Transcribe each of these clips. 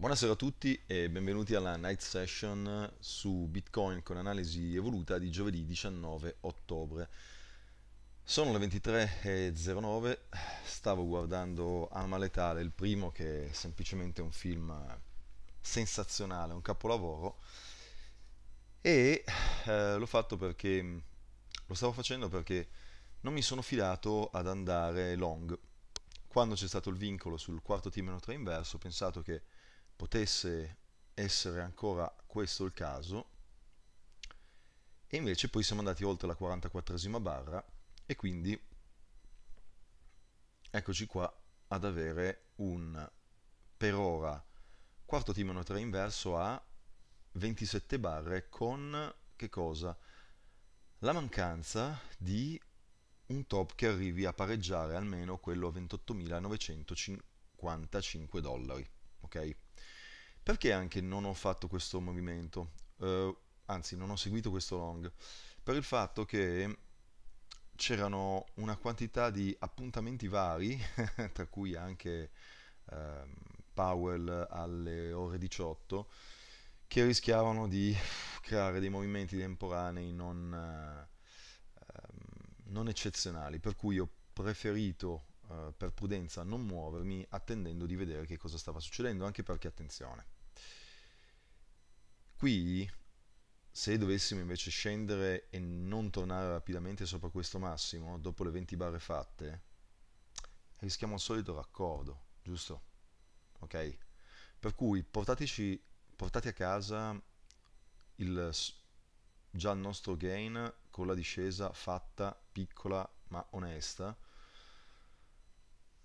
Buonasera a tutti e benvenuti alla night session su Bitcoin con analisi evoluta di giovedì 19 ottobre. Sono le 23.09, stavo guardando Arma Letale, il primo che è semplicemente un film sensazionale, un capolavoro e eh, l'ho fatto perché lo stavo facendo perché non mi sono fidato ad andare long. Quando c'è stato il vincolo sul quarto T-3 inverso ho pensato che potesse essere ancora questo il caso e invece poi siamo andati oltre la 44esima barra e quindi eccoci qua ad avere un per ora quarto 3 inverso a 27 barre con che cosa? La mancanza di un top che arrivi a pareggiare almeno quello a 28.955 dollari, ok? Perché anche non ho fatto questo movimento? Uh, anzi, non ho seguito questo long? Per il fatto che c'erano una quantità di appuntamenti vari, tra cui anche uh, Powell alle ore 18, che rischiavano di creare dei movimenti temporanei non, uh, non eccezionali, per cui ho preferito eh, per prudenza non muovermi attendendo di vedere che cosa stava succedendo, anche perché attenzione Qui, se dovessimo invece scendere e non tornare rapidamente sopra questo massimo, dopo le 20 barre fatte, rischiamo il solito raccordo, giusto? Ok? Per cui portateci, portate a casa il, già il nostro gain con la discesa fatta, piccola ma onesta,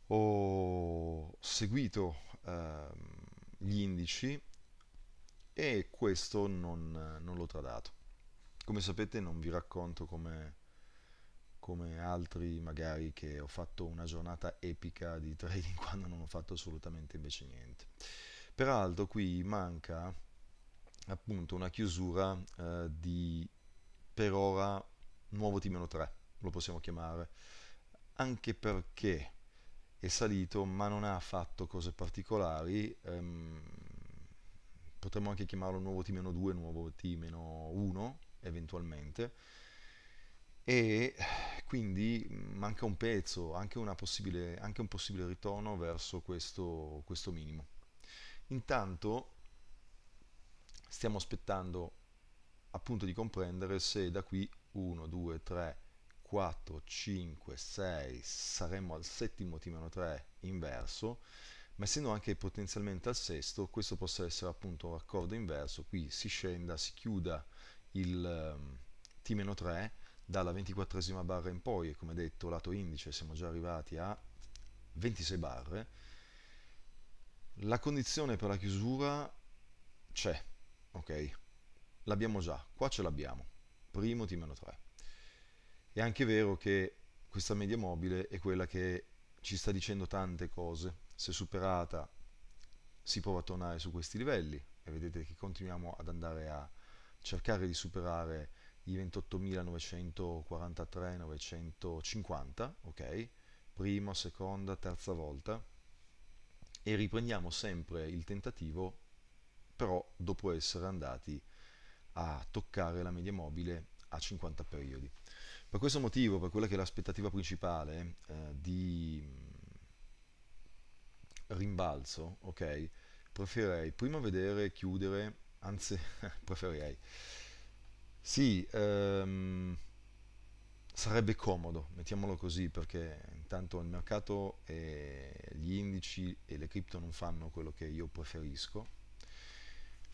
ho seguito ehm, gli indici e questo non, non l'ho tradato. Come sapete non vi racconto come, come altri magari che ho fatto una giornata epica di trading quando non ho fatto assolutamente invece niente. Peraltro qui manca appunto una chiusura eh, di per ora nuovo t 3, lo possiamo chiamare, anche perché è salito ma non ha fatto cose particolari. Ehm, potremmo anche chiamarlo nuovo T-2, nuovo T-1 eventualmente e quindi mm, manca un pezzo, anche, anche un possibile ritorno verso questo, questo minimo. Intanto stiamo aspettando appunto di comprendere se da qui 1, 2, 3, 4, 5, 6 saremmo al settimo T-3 inverso ma essendo anche potenzialmente al sesto, questo possa essere appunto accordo inverso, qui si scenda, si chiuda il ehm, T-3 dalla 24esima barra in poi e come detto lato indice siamo già arrivati a 26 barre, la condizione per la chiusura c'è, ok? L'abbiamo già, qua ce l'abbiamo, primo T-3. È anche vero che questa media mobile è quella che ci sta dicendo tante cose, se superata si prova a tornare su questi livelli e vedete che continuiamo ad andare a cercare di superare i 28.943.950 ok? Prima, seconda, terza volta e riprendiamo sempre il tentativo però dopo essere andati a toccare la media mobile a 50 periodi. Per questo motivo, per quella che è l'aspettativa principale eh, di rimbalzo, ok? Preferirei prima vedere chiudere, anzi, preferirei. Sì, um, sarebbe comodo, mettiamolo così, perché intanto il mercato e gli indici e le cripto non fanno quello che io preferisco,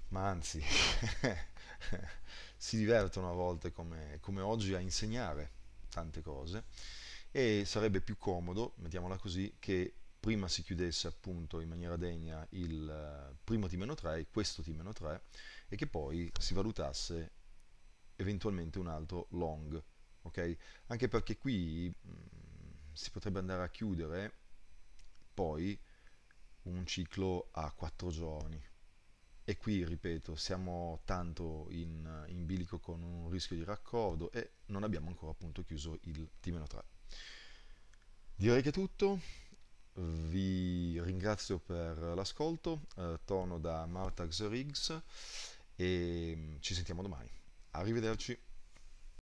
ma anzi si divertono a volte come, come, oggi a insegnare tante cose e sarebbe più comodo, mettiamola così, che prima si chiudesse appunto in maniera degna il eh, primo T-3 e questo T-3 e che poi si valutasse eventualmente un altro long, ok? Anche perché qui mh, mm, si potrebbe andare a chiudere poi un ciclo a 4 giorni. E qui, ripeto, siamo tanto in, in bilico con un rischio di raccordo e non abbiamo ancora appunto chiuso il T-3. Direi che è tutto vi ringrazio per l'ascolto, eh, torno da Marta Xeriggs e mm, ci sentiamo domani. Arrivederci.